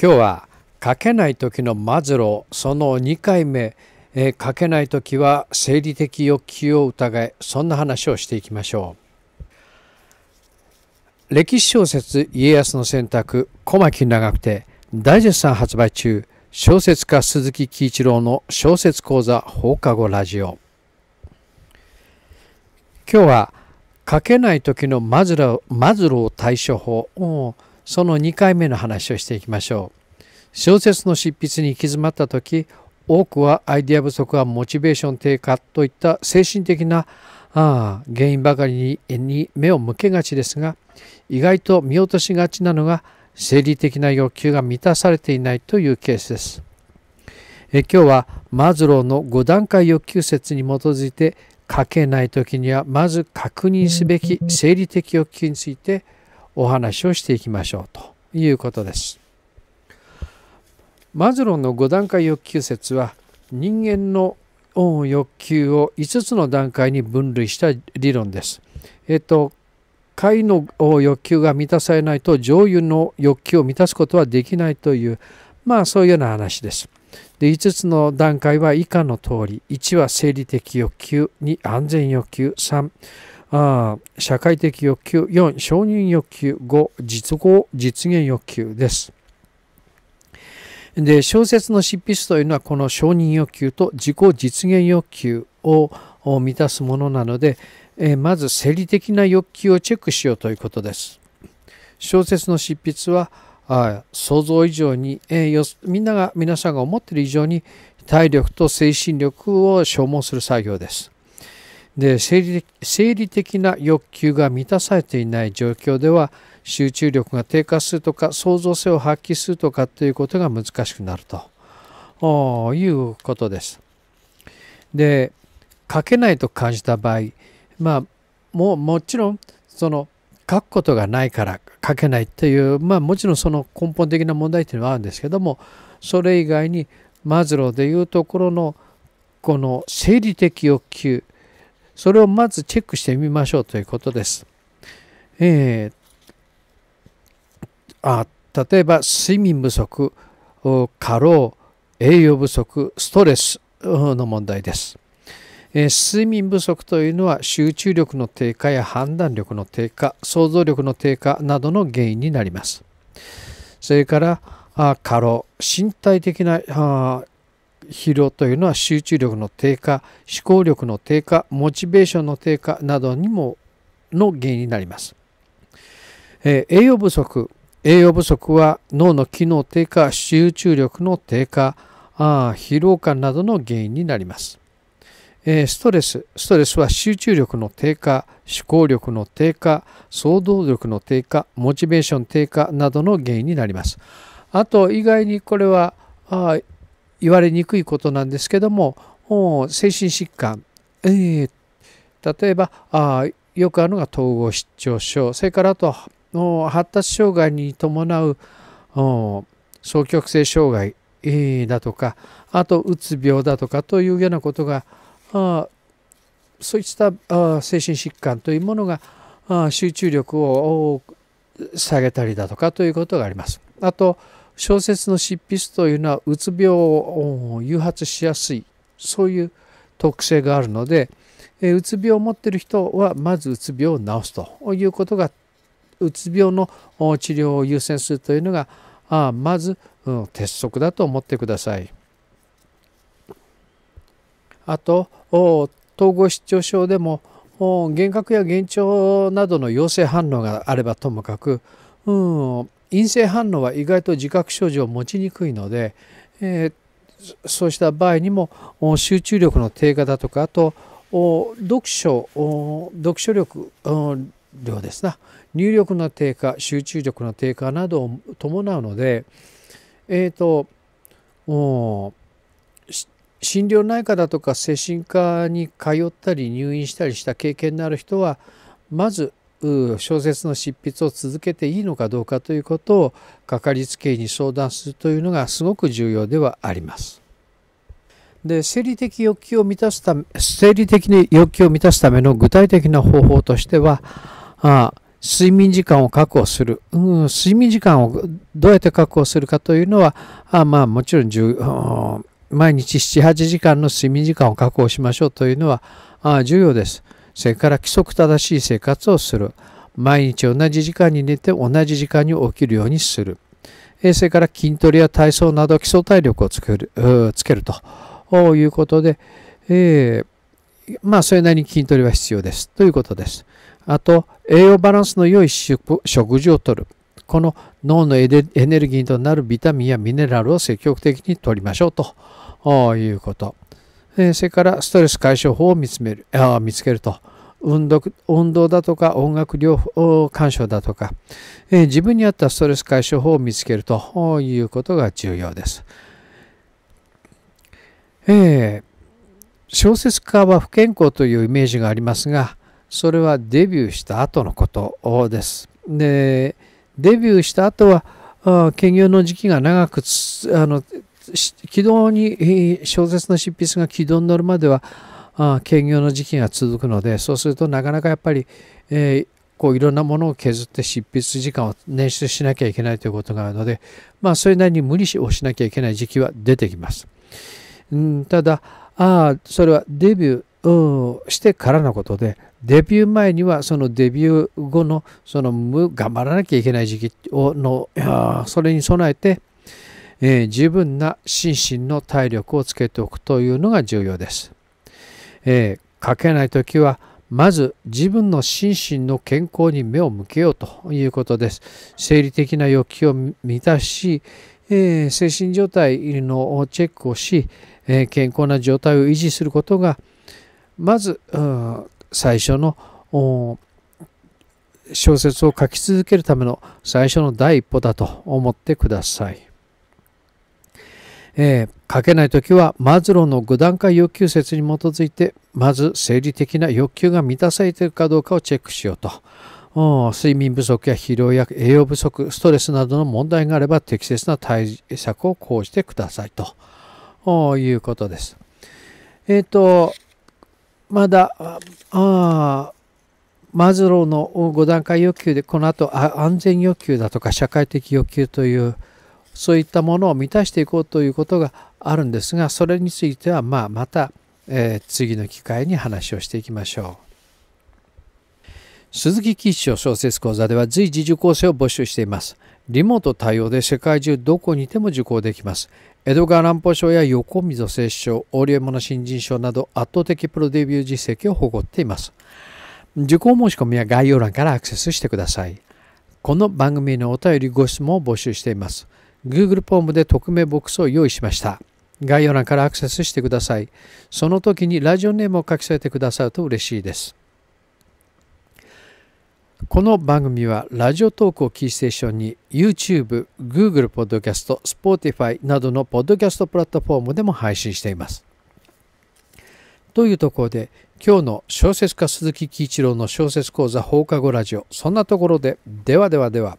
今日は書けない時のマズローその2回目、え書けない時は生理的欲求を疑えそんな話をしていきましょう歴史小説「家康の選択」小牧長久手トさん発売中小説家鈴木喜一郎の小説講座放課後ラジオ今日は書けない時のマズローマズロー対処法その2回目の話をしていきましょう。小説の執筆に行き詰まった時多くはアイデア不足はモチベーション低下といった精神的なああ原因ばかりに目を向けがちですが意外と見落としがちなのが生理的な欲求が満たされていないというケースです。え今日はマズローの5段階欲求説に基づいて書けない時にはまず確認すべき生理的欲求についてお話をしていきましょうということです。マズローの5段階欲求説は人間の欲求を5つの段階に分類した理論です。えっと快の欲求が満たされないと上位の欲求を満たすことはできないというまあそういうような話です。で5つの段階は以下の通り1は生理的欲求2安全欲求3あ社会的欲求4承認欲求5実語実現欲求ですで小説の執筆というのはこの承認欲求と自己実現欲求を満たすものなのでまず生理的な欲求をチェックしようということです小説の執筆は想像以上にみんなが皆さんが思っている以上に体力と精神力を消耗する作業ですで生理生理的な欲求が満たされていない状況では集中力が低下するとか創造性を発揮するとかということが難しくなるということです。で書けないと感じた場合まあももちろんその書くことがないから書けないというまあもちろんその根本的な問題というのはあるんですけどもそれ以外にマズローでいうところのこの生理的欲求それをまずチェックしてみましょうということです。えー、あ例えば睡眠不足過労栄養不足ストレスの問題です。えー、睡眠不足というのは集中力の低下や判断力の低下想像力の低下などの原因になります。それからあ過労身体的な疲労というのは集中力の低下思考力の低下モチベーションの低下などにもの原因になります、えー、栄養不足栄養不足は脳の機能低下集中力の低下あ疲労感などの原因になります、えー、ストレスストレスは集中力の低下思考力の低下想像力の低下モチベーション低下などの原因になりますあと意外にこれはあ言われにくいことなんですけども精神疾患、えー、例えばあよくあるのが統合失調症それからあと発達障害に伴う双極性障害、えー、だとかあとうつ病だとかというようなことがあそういったあ精神疾患というものがあ集中力を下げたりだとかということがあります。あと小説の執筆というのはうつ病を誘発しやすいそういう特性があるのでうつ病を持っている人はまずうつ病を治すということがうつ病の治療を優先するというのがまず鉄則だと思ってください。あと統合失調症でも幻覚や幻聴などの陽性反応があればともかく、うん、陰性反応は意外と自覚症状を持ちにくいので、えー、そうした場合にも集中力の低下だとかあと読書読書力量ですな入力の低下集中力の低下などを伴うのでえー、と心療内科だとか精神科に通ったり入院したりした経験のある人はまず小説の執筆を続けていいのかどうかということをかかりつけ医に相談するというのがすごく重要ではあります。で生理的欲求を満たすため生理的に欲求を満たすための具体的な方法としてはあ睡眠時間を確保する、うん、睡眠時間をどうやって確保するかというのはあまあもちろんん、毎日78時間の睡眠時間を確保しましょうというのはあ重要です。それから規則正しい生活をする。毎日同じ時間に寝て同じ時間に起きるようにする。それから筋トレや体操など基礎体力をつけるつけるということで、えー、まあそれなりに筋トレは必要ですということです。あと栄養バランスの良い食事をとる。この脳のエネルギーとなるビタミンやミネラルを積極的にとりましょうということ。えそれからストレス解消法を見つめるあ見つけると運動運動だとか音楽療法鑑賞だとか、え自分に合ったストレス解消法を見つけるということが重要です。えー、小説家は不健康というイメージがありますがそれはデビューした後のことです。でデビューした後は兼業の時期が長くあの軌道に小説の執筆が軌道に乗るまでは兼業の時期が続くのでそうするとなかなかやっぱり、えー、こういろんなものを削って執筆時間を捻出しなきゃいけないということがあるのでまあそれなりに無理をしなきゃいけない時期は出てきます。うんただあそれはデビューしてからのことでデビュー前にはそのデビュー後のその頑張らなきゃいけない時期をのそれに備えてえー、十分な心身の体力をつけておくというのが重要です。えー、書けない時はまず自分の心身の健康に目を向けようということです。生理的な欲求を満たし、えー、精神状態のチェックをし、えー、健康な状態を維持することがまず最初の小説を書き続けるための最初の第一歩だと思ってください。えー、書けない時はマズローの5段階欲求説に基づいてまず生理的な欲求が満たされているかどうかをチェックしようと。睡眠不足や疲労や栄養不足ストレスなどの問題があれば適切な対策を講じてくださいということです。えっ、ー、とまだあマズローの5段階欲求でこの後安全欲求だとか社会的欲求というそういったものを満たしていこうということがあるんですがそれについてはまあまた、えー、次の機会に話をしていきましょう。鈴木吉祥小説講座では随時受講生を募集しています。リモート対応で世界中どこにいても受講できます。江戸川乱歩賞や横溝摂賞、モ物新人賞など圧倒的プロデビュー実績を誇っています。受講申し込みは概要欄からアクセスしてください。この番組のお便りご質問を募集しています。Google フォームで匿名ボックスを用意しました。概要欄からアクセスしてください。その時にラジオネームを書き添えてくださると嬉しいです。この番組はラジオトークをキーステーションに YouTube、Google Podcast、Spotify などのポッドキャストプラットフォームでも配信しています。というところで今日の小説家鈴木喜一郎の小説講座放課後ラジオそんなところでではではでは。